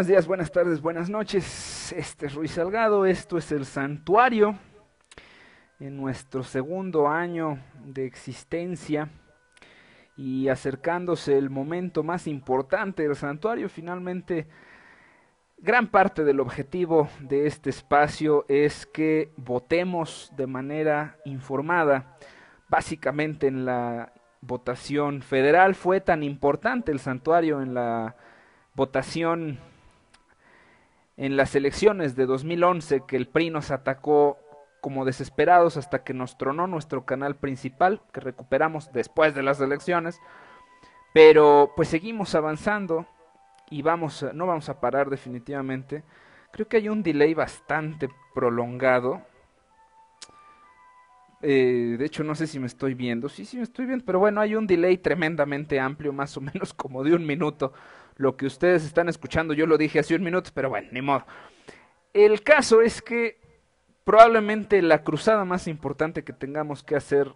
Buenos días, buenas tardes, buenas noches. Este es Ruiz Salgado, esto es el santuario en nuestro segundo año de existencia y acercándose el momento más importante del santuario, finalmente gran parte del objetivo de este espacio es que votemos de manera informada. Básicamente en la votación federal fue tan importante el santuario en la votación en las elecciones de 2011 que el PRI nos atacó como desesperados hasta que nos tronó nuestro canal principal, que recuperamos después de las elecciones. Pero pues seguimos avanzando y vamos, no vamos a parar definitivamente. Creo que hay un delay bastante prolongado eh, de hecho, no sé si me estoy viendo. Sí, sí, me estoy viendo. Pero bueno, hay un delay tremendamente amplio, más o menos como de un minuto. Lo que ustedes están escuchando, yo lo dije hace un minuto, pero bueno, ni modo. El caso es que probablemente la cruzada más importante que tengamos que hacer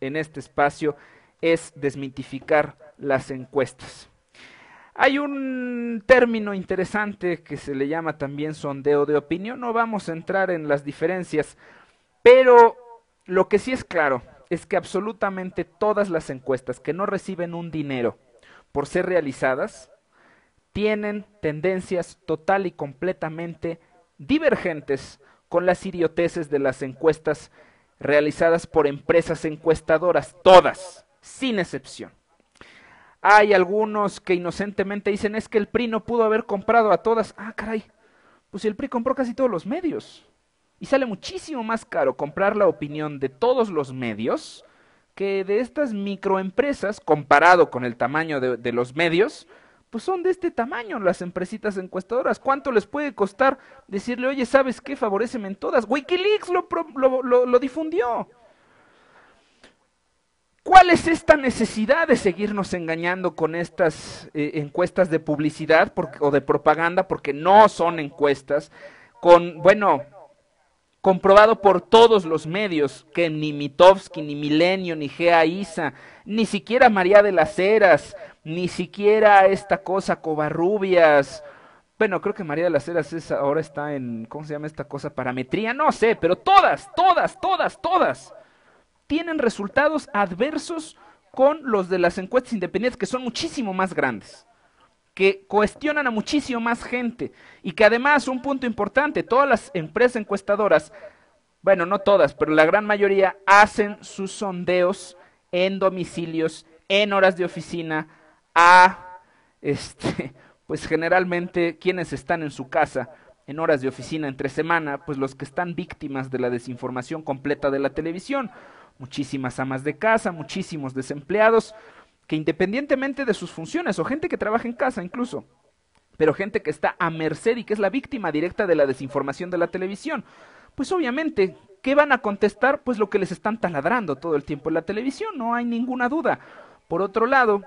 en este espacio es desmitificar las encuestas. Hay un término interesante que se le llama también sondeo de opinión. No vamos a entrar en las diferencias, pero lo que sí es claro es que absolutamente todas las encuestas que no reciben un dinero por ser realizadas tienen tendencias total y completamente divergentes con las idioteses de las encuestas realizadas por empresas encuestadoras, todas, sin excepción. Hay algunos que inocentemente dicen es que el PRI no pudo haber comprado a todas. Ah, caray, pues el PRI compró casi todos los medios. Y sale muchísimo más caro comprar la opinión de todos los medios que de estas microempresas, comparado con el tamaño de, los medios, pues son de este tamaño las empresitas encuestadoras. ¿Cuánto les puede costar decirle, oye, ¿sabes qué? Favoreceme en todas. Wikileaks lo, difundió. ¿Cuál es esta necesidad de seguirnos engañando con estas eh, encuestas de publicidad o de propaganda? Porque no son encuestas. Con, bueno, comprobado por todos los medios que ni Mitofsky, ni Milenio, ni Gea Isa, ni siquiera María de las Heras, ni siquiera esta cosa Covarrubias. Bueno, creo que María de las Heras es, ahora está en, ¿cómo se llama esta cosa? Parametría, no sé, pero todas, todas, todas, todas tienen resultados adversos con los de las encuestas independientes que son muchísimo más grandes que cuestionan a muchísimo más gente y que además, un punto importante, todas las empresas encuestadoras, bueno, no todas, pero la gran mayoría hacen sus sondeos en domicilios, en horas de oficina, a, este, pues generalmente quienes están en su casa en horas de oficina entre semana, pues los que están víctimas de la desinformación completa de la televisión, muchísimas amas de casa, muchísimos desempleados, que independientemente de sus funciones, o gente que trabaja en casa incluso, pero gente que está a merced y que es la víctima directa de la desinformación de la televisión, pues obviamente, ¿qué van a contestar? Pues lo que les están taladrando todo el tiempo en la televisión, no hay ninguna duda. Por otro lado,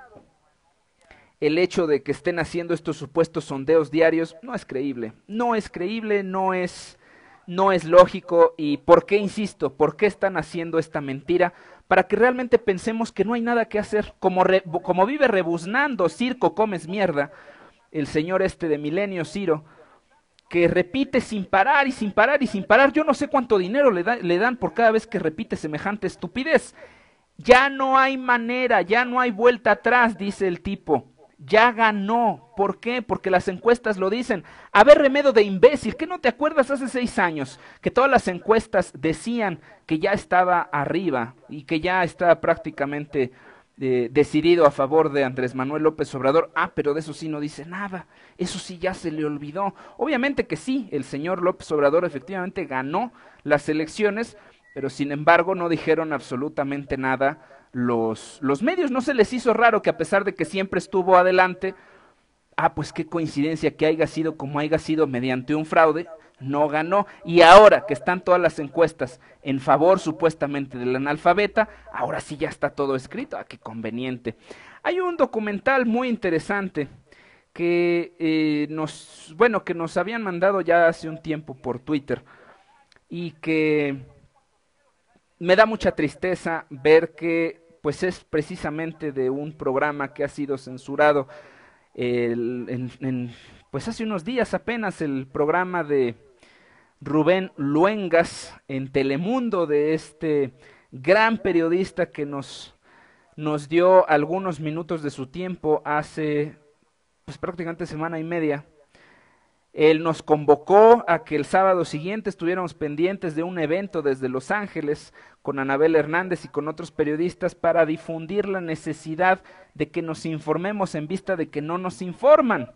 el hecho de que estén haciendo estos supuestos sondeos diarios no es creíble, no es creíble, no es no es lógico y por qué, insisto, por qué están haciendo esta mentira, para que realmente pensemos que no hay nada que hacer. Como, como vive rebuznando circo, comes mierda, el señor este de Milenio Ciro, que repite sin parar y sin parar y sin parar. Yo no sé cuánto dinero le, le, dan por cada vez que repite semejante estupidez. Ya no hay manera, ya no hay vuelta atrás, dice el tipo ya ganó. ¿Por qué? Porque las encuestas lo dicen. A ver, remedo de imbécil, ¿qué no te acuerdas hace seis años que todas las encuestas decían que ya estaba arriba y que ya estaba prácticamente eh, decidido a favor de Andrés Manuel López Obrador? Ah, pero de eso sí no dice nada. Eso sí ya se le olvidó. Obviamente que sí, el señor López Obrador efectivamente ganó las elecciones, pero sin embargo no dijeron absolutamente nada los, medios. No se les hizo raro que a pesar de que siempre estuvo adelante, ah, pues qué coincidencia que haya sido como haya sido mediante un fraude, no ganó. Y ahora que están todas las encuestas en favor supuestamente del analfabeta, ahora sí ya está todo escrito. Ah, qué conveniente. Hay un documental muy interesante que eh, nos, bueno, que nos habían mandado ya hace un tiempo por Twitter y que me da mucha tristeza ver que pues es precisamente de un programa que ha sido censurado. en, pues hace unos días apenas el programa de Rubén Luengas en Telemundo de este gran periodista que nos, nos dio algunos minutos de su tiempo hace pues prácticamente semana y media él nos convocó a que el sábado siguiente estuviéramos pendientes de un evento desde Los Ángeles con Anabel Hernández y con otros periodistas para difundir la necesidad de que nos informemos en vista de que no nos informan.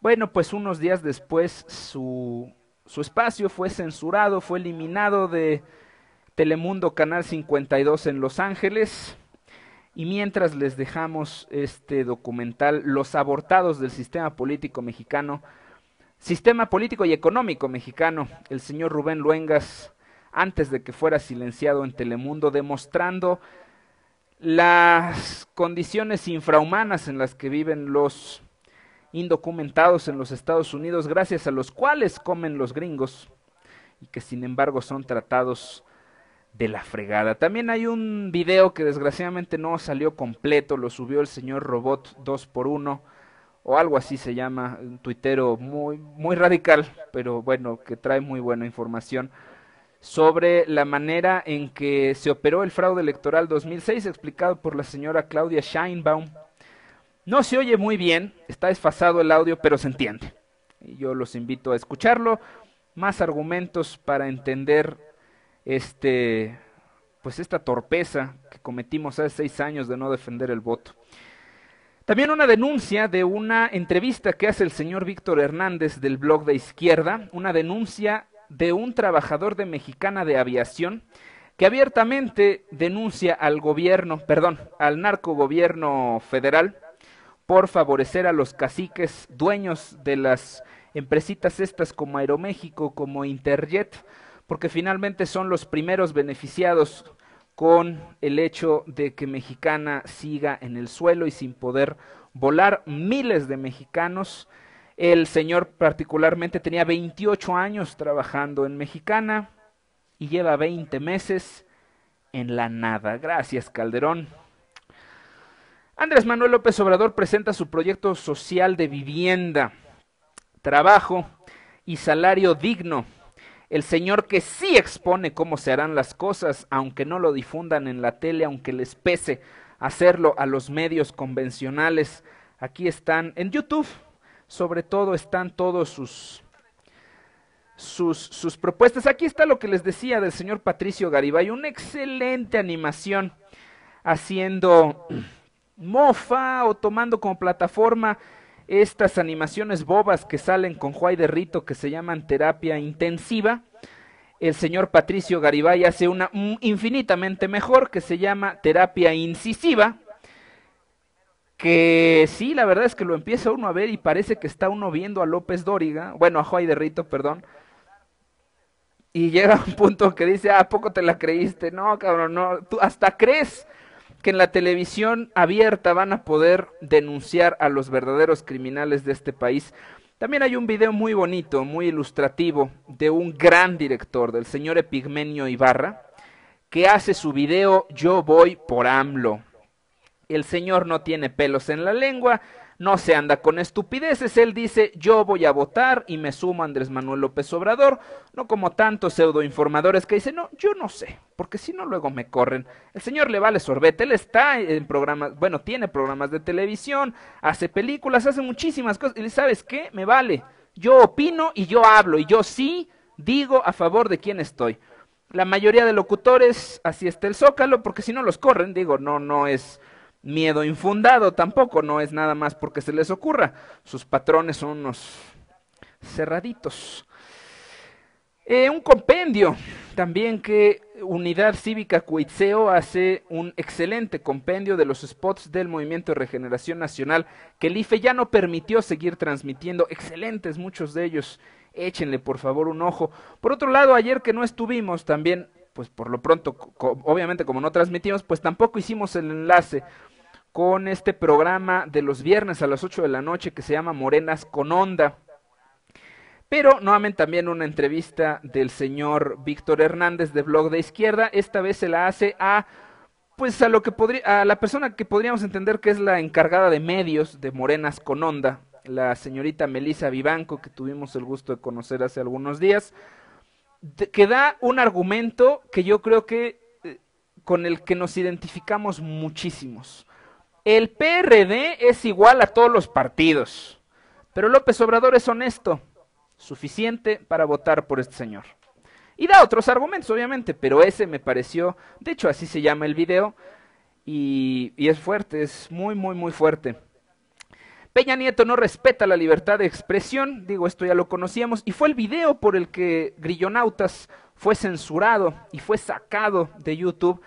Bueno, pues unos días después su, espacio fue censurado, fue eliminado de Telemundo Canal 52 en Los Ángeles. Y mientras les dejamos este documental, Los abortados del sistema político mexicano, Sistema político y económico mexicano, el señor Rubén Luengas, antes de que fuera silenciado en Telemundo, demostrando las condiciones infrahumanas en las que viven los indocumentados en los Estados Unidos, gracias a los cuales comen los gringos y que sin embargo son tratados de la fregada. También hay un video que desgraciadamente no salió completo, lo subió el señor Robot 2x1 o algo así se llama, un tuitero muy, muy radical, pero bueno, que trae muy buena información sobre la manera en que se operó el fraude electoral 2006, explicado por la señora Claudia Scheinbaum. No se oye muy bien, está desfasado el audio, pero se entiende. Y yo los invito a escucharlo. Más argumentos para entender este, pues esta torpeza que cometimos hace seis años de no defender el voto. También una denuncia de una entrevista que hace el señor Víctor Hernández del blog de izquierda, una denuncia de un trabajador de Mexicana de Aviación que abiertamente denuncia al gobierno, perdón, al narcogobierno federal por favorecer a los caciques dueños de las empresitas estas como Aeroméxico, como Interjet, porque finalmente son los primeros beneficiados con el hecho de que Mexicana siga en el suelo y sin poder volar. Miles de mexicanos. El señor particularmente tenía 28 años trabajando en Mexicana y lleva 20 meses en la nada. Gracias, Calderón. Andrés Manuel López Obrador presenta su proyecto social de vivienda, trabajo y salario digno el Señor que sí expone cómo se harán las cosas, aunque no lo difundan en la tele, aunque les pese hacerlo a los medios convencionales. Aquí están, en YouTube sobre todo están todos sus, sus, sus propuestas. Aquí está lo que les decía del señor Patricio Garibay, una excelente animación haciendo mofa o tomando como plataforma estas animaciones bobas que salen con Juay de Rito que se llaman terapia intensiva, el señor Patricio Garibay hace una infinitamente mejor que se llama terapia incisiva, que sí, la verdad es que lo empieza uno a ver y parece que está uno viendo a López Dóriga, bueno, a Juay de Rito, perdón, y llega un punto que dice, ah, ¿a poco te la creíste? No, cabrón, no, tú hasta crees que en la televisión abierta van a poder denunciar a los verdaderos criminales de este país. También hay un video muy bonito, muy ilustrativo, de un gran director, del señor Epigmenio Ibarra, que hace su video Yo voy por AMLO. El señor no tiene pelos en la lengua, no se anda con estupideces, él dice yo voy a votar y me sumo a Andrés Manuel López Obrador, no como tantos pseudoinformadores que dicen, no, yo no sé, porque si no luego me corren. El señor le vale sorbete, él está en programas, bueno, tiene programas de televisión, hace películas, hace muchísimas cosas, y sabes qué, me vale, yo opino y yo hablo, y yo sí digo a favor de quién estoy. La mayoría de locutores, así está el zócalo, porque si no los corren, digo, no, no es miedo infundado tampoco, no es nada más porque se les ocurra. Sus patrones son unos cerraditos. Eh, un compendio también que Unidad Cívica Cuitseo hace un excelente compendio de los spots del Movimiento de Regeneración Nacional que el IFE ya no permitió seguir transmitiendo. Excelentes muchos de ellos. Échenle por favor un ojo. Por otro lado, ayer que no estuvimos, también pues por lo pronto, obviamente como no transmitimos, pues tampoco hicimos el enlace con este programa de los viernes a las 8 de la noche que se llama Morenas con Onda. Pero nuevamente también una entrevista del señor Víctor Hernández de Blog de Izquierda. Esta vez se la hace a pues a lo que podría a la persona que podríamos entender que es la encargada de medios de Morenas con Onda, la señorita Melisa Vivanco que tuvimos el gusto de conocer hace algunos días que da un argumento que yo creo que eh, con el que nos identificamos muchísimos. El PRD es igual a todos los partidos, pero López Obrador es honesto, suficiente para votar por este señor. Y da otros argumentos, obviamente, pero ese me pareció, de hecho así se llama el video, y, y es fuerte, es muy, muy, muy fuerte. Peña Nieto no respeta la libertad de expresión, digo, esto ya lo conocíamos, y fue el video por el que Grillonautas fue censurado y fue sacado de YouTube,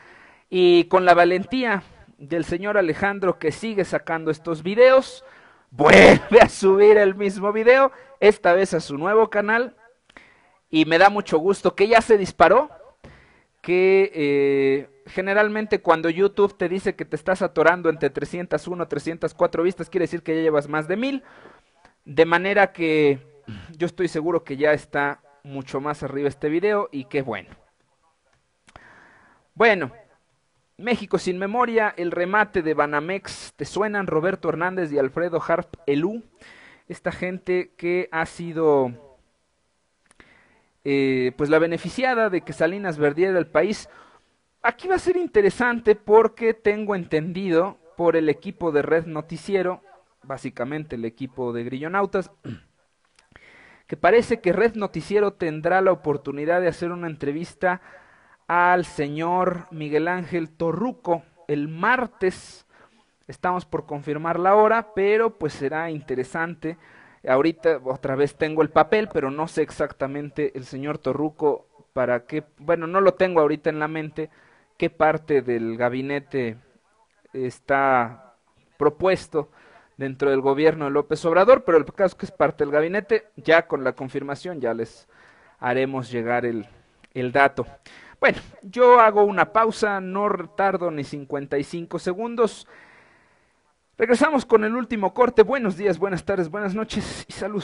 y con la valentía del señor Alejandro que sigue sacando estos videos, vuelve a subir el mismo video, esta vez a su nuevo canal, y me da mucho gusto que ya se disparó, que eh, generalmente cuando YouTube te dice que te estás atorando entre 301, 304 vistas, quiere decir que ya llevas más de mil. De manera que yo estoy seguro que ya está mucho más arriba este video y qué bueno. Bueno, México sin memoria, el remate de Banamex, te suenan Roberto Hernández y Alfredo Harp Elú, esta gente que ha sido eh, pues la beneficiada de que Salinas Verdiera el país. Aquí va a ser interesante porque tengo entendido por el equipo de Red Noticiero, básicamente el equipo de Grillonautas, que parece que Red Noticiero tendrá la oportunidad de hacer una entrevista al señor Miguel Ángel Torruco el martes. Estamos por confirmar la hora, pero pues será interesante. Ahorita otra vez tengo el papel, pero no sé exactamente el señor Torruco para qué. Bueno, no lo tengo ahorita en la mente qué parte del gabinete está propuesto dentro del gobierno de López Obrador, pero el caso que es parte del gabinete, ya con la confirmación ya les haremos llegar el, el dato. Bueno, yo hago una pausa, no retardo ni 55 segundos. Regresamos con el último corte. Buenos días, buenas tardes, buenas noches y salud.